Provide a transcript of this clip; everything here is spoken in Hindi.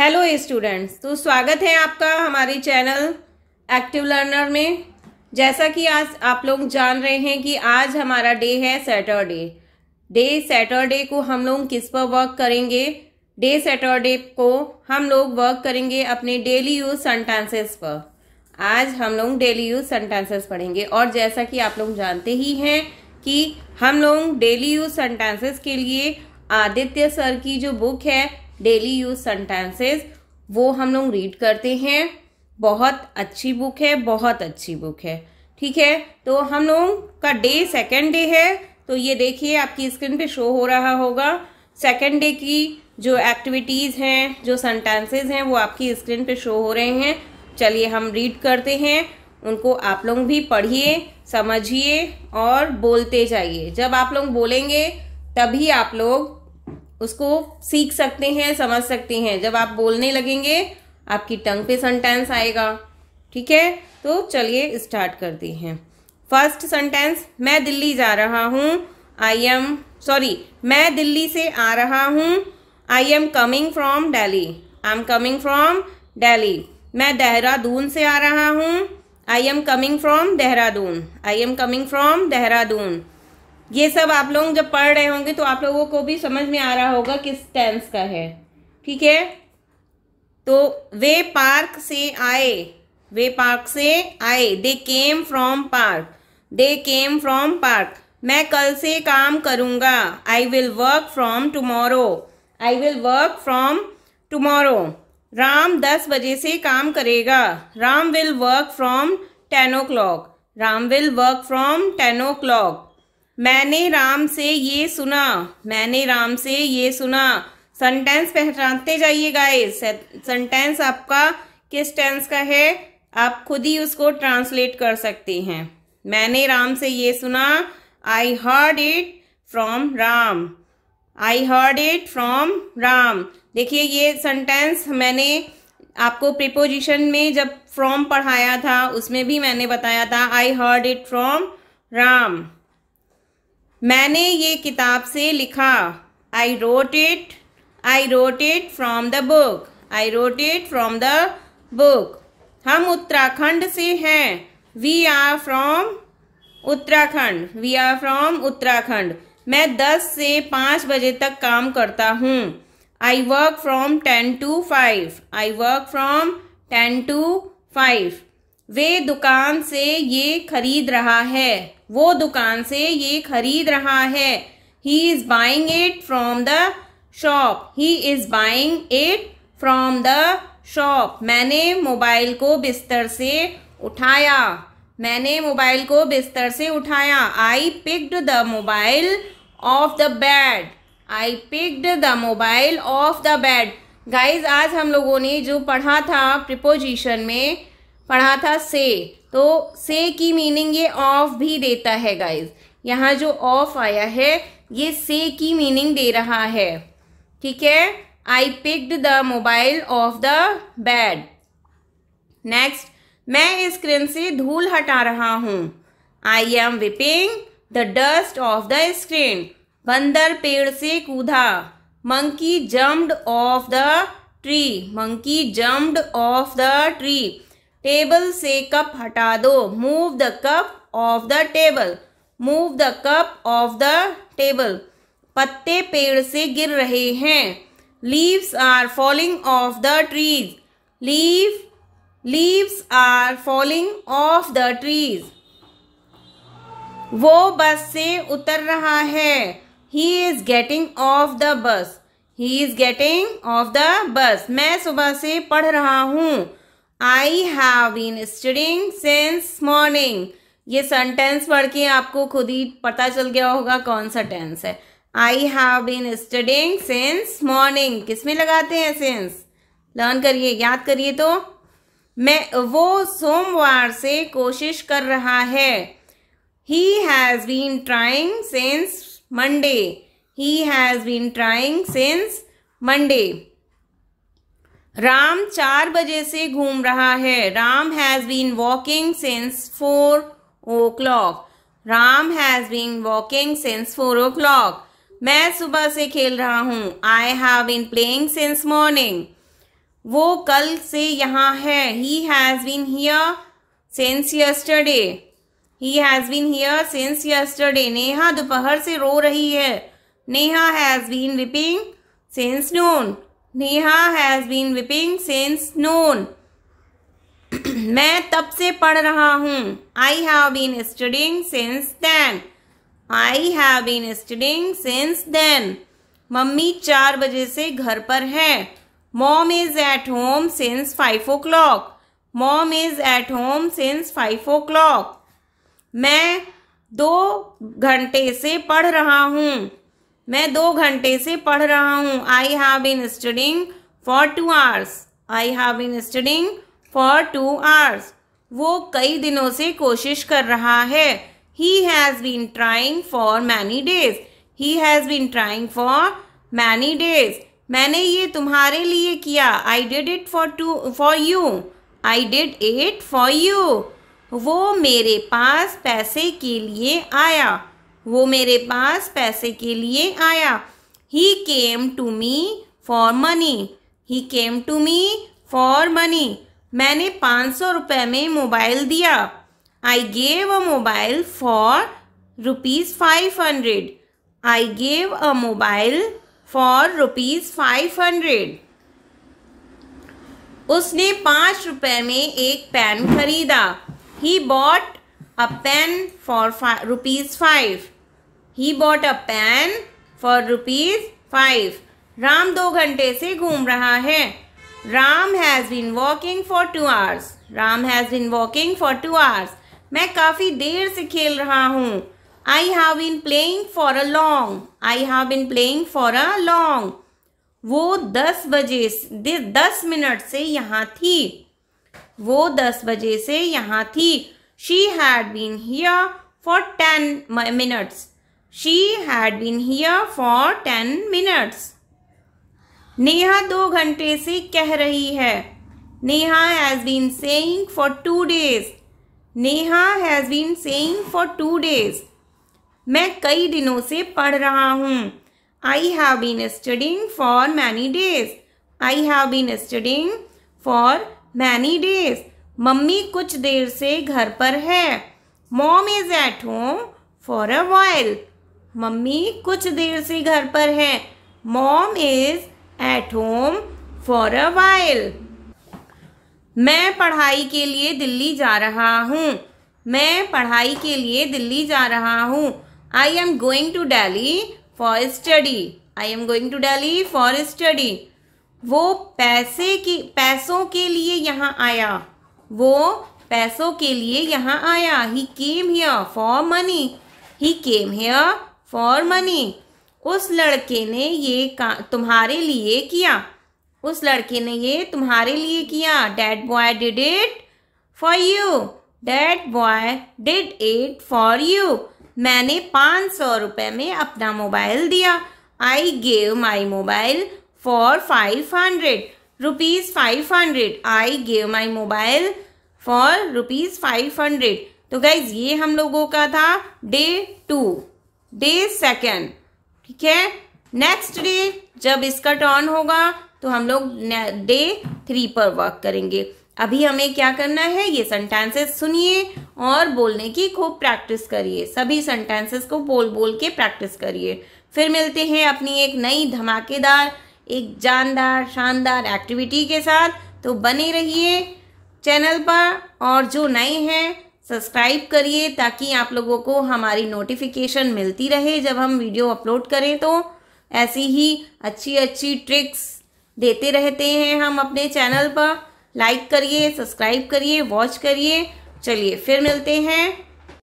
हेलो स्टूडेंट्स तो स्वागत है आपका हमारे चैनल एक्टिव लर्नर में जैसा कि आज आप लोग जान रहे हैं कि आज हमारा डे है सैटरडे डे सैटरडे को हम लोग किस पर वर्क करेंगे डे सैटरडे को हम लोग वर्क करेंगे अपने डेली यूज सेंटेंसेस पर आज हम लोग डेली यूज सेंटेंसेस पढ़ेंगे और जैसा कि आप लोग जानते ही हैं कि हम लोग डेली यूज सेंटेंसेस के लिए आदित्य सर की जो बुक है डेली यूज सेंटेंसेस वो हम लोग रीड करते हैं बहुत अच्छी बुक है बहुत अच्छी बुक है ठीक है तो हम लोग का डे सेकेंड डे है तो ये देखिए आपकी स्क्रीन पे शो हो रहा होगा सेकेंड डे की जो एक्टिविटीज़ हैं जो सेंटेंसेज हैं वो आपकी स्क्रीन पे शो हो रहे हैं चलिए हम रीड करते हैं उनको आप लोग भी पढ़िए समझिए और बोलते जाइए जब आप लोग बोलेंगे तभी आप लोग उसको सीख सकते हैं समझ सकते हैं जब आप बोलने लगेंगे आपकी टंग पे सेंटेंस आएगा ठीक है तो चलिए स्टार्ट करते हैं फर्स्ट सेंटेंस मैं दिल्ली जा रहा हूँ आई एम सॉरी मैं दिल्ली से आ रहा हूँ I am coming from Delhi I am coming from Delhi मैं देहरादून से आ रहा हूँ I am coming from Dehradun I am coming from Dehradun ये सब आप लोग जब पढ़ रहे होंगे तो आप लोगों को भी समझ में आ रहा होगा किस टेंस का है ठीक है तो वे पार्क से आए वे पार्क से आए they came from park they came from park मैं कल से काम करूँगा I will work from tomorrow I will work from tomorrow Ram दस बजे से काम करेगा Ram will work from ten o'clock Ram will work from ten o'clock मैंने राम से ये सुना मैंने राम से ये सुना सेंटेंस पहचानते जाइए गाइस सेंटेंस आपका किस टेंस का है आप खुद ही उसको ट्रांसलेट कर सकते हैं मैंने राम से ये सुना I heard it from Ram I heard it from Ram देखिए ये सेंटेंस मैंने आपको प्रिपोजिशन में जब फ्रॉम पढ़ाया था उसमें भी मैंने बताया था I heard it from Ram मैंने ये किताब से लिखा I wrote it I wrote it from the book I wrote it from the book हम उत्तराखंड से हैं we are from Uttarakhand we are from Uttarakhand मैं दस से पाँच बजे तक काम करता हूँ I work from ten to five I work from ten to five वे दुकान से ये खरीद रहा है वो दुकान से ये खरीद रहा है he is buying it from the shop he is buying it from the shop मैंने मोबाइल को बिस्तर से उठाया मैंने मोबाइल को बिस्तर से उठाया I picked the mobile off the bed I picked the mobile off the bed guys आज हम लोगों ने जो पढ़ा था प्रिपोजिशन में पढ़ा था से तो से की मीनिंग ये ऑफ भी देता है गाइज यहाँ जो ऑफ आया है ये से की मीनिंग दे रहा है ठीक है I picked the mobile off the bed next मैं इस स्क्रीन से धूल हटा रहा हूँ I am wiping the dust off the screen बंदर पेड़ से कूदा monkey jumped off the tree monkey jumped off the tree table से कप हटा दो move the cup off the table move the cup off the table पत्ते पेड़ से गिर रहे हैं leaves are falling off the trees leave leaves are falling off the trees वो बस से उतर रहा है he is getting off the bus he is getting off the bus मैं सुबह से पढ़ रहा हूँ I have been studying since morning ये सेंटेंस पढ़ के आपको खुद ही पता चल गया होगा कौन सा टेंस है I have been studying since morning किस में लगाते हैं सिंस लर्न करिए याद करिए तो मैं वो सोमवार से कोशिश कर रहा है he has been trying since Monday he has been trying since Monday Ram चार बजे से घूम रहा है Ram has been walking since four o'clock Ram has been walking since four o'clock मैं सुबह से खेल रहा हूँ I have been playing since morning वो कल से यहाँ है he has been here since yesterday he has been here since yesterday Neha दोपहर से रो रही है Neha has been weeping since noon Neha has been weeping since noon. मैं तब से पढ़ रहा हूँ I have been studying since then. I have been studying since then. मम्मी चार बजे से घर पर है mom is at home since five o'clock mom is at home since five o'clock मैं दो घंटे से पढ़ रहा हूँ मैं दो घंटे से पढ़ रहा हूँ I have been studying for two hours I have been studying for two hours वो कई दिनों से कोशिश कर रहा है he has been trying for many days he has been trying for many days मैंने ये तुम्हारे लिए किया I did it for to for you I did it for you वो मेरे पास पैसे के लिए आया वो मेरे पास पैसे के लिए आया he came to me for money he came to me for money मैंने पाँच सौ रुपये में मोबाइल दिया I gave a mobile for rupees five hundred I gave a mobile for rupees five hundred उसने पाँच रुपये में एक पेन खरीदा he bought a pen for fi rupees 5. He bought a pen for rupees 5. राम दो घंटे से घूम रहा है Ram has been walking for two hours Ram has been walking for two hours मैं काफ़ी देर से खेल रहा हूँ I have been playing for a long I have been playing for a long वो दस बजे दस मिनट से यहाँ थी वो दस बजे से यहाँ थी She had been here for 10 minutes. She had been here for 10 minutes. neha दो ghante se keh rahi hai neha has been saying for 2 days neha has been saying for 2 days मैं कई दिनों से पढ़ रहा हूँ I have been studying for many days I have been studying for many days मम्मी कुछ देर से घर पर है mom is at home for a while मम्मी कुछ देर से घर पर है mom is at home for a while मैं पढ़ाई के लिए दिल्ली जा रहा हूँ मैं पढ़ाई के लिए दिल्ली जा रहा हूँ I am going to Delhi for study I am going to Delhi for study वो पैसे की पैसों के लिए यहाँ आया वो पैसों के लिए यहाँ आया he came here for money he came here for money उस लड़के ने ये का तुम्हारे लिए किया उस लड़के ने ये तुम्हारे लिए किया dad boy did it for you dad boy did it for you मैंने पाँच सौ रुपये में अपना मोबाइल दिया I gave my mobile for five hundred rupees five hundred I gave my mobile for rupees five hundred तो गाइज ये हम लोगों का था डे टू डे सेकेंड ठीक है नेक्स्ट डे जब इसका टर्न होगा तो हम लोग डे थ्री पर वर्क करेंगे अभी हमें क्या करना है ये सेंटेंसेस सुनिए और बोलने की खूब प्रैक्टिस करिए सभी सेंटेंसेस को बोल बोल के प्रैक्टिस करिए फिर मिलते हैं अपनी एक नई धमाकेदार एक जानदार शानदार एक्टिविटी के साथ तो बने रहिए चैनल पर और जो नए हैं सब्सक्राइब करिए ताकि आप लोगों को हमारी नोटिफिकेशन मिलती रहे जब हम वीडियो अपलोड करें तो ऐसी ही अच्छी अच्छी ट्रिक्स देते रहते हैं हम अपने चैनल पर लाइक करिए सब्सक्राइब करिए वॉच करिए चलिए फिर मिलते हैं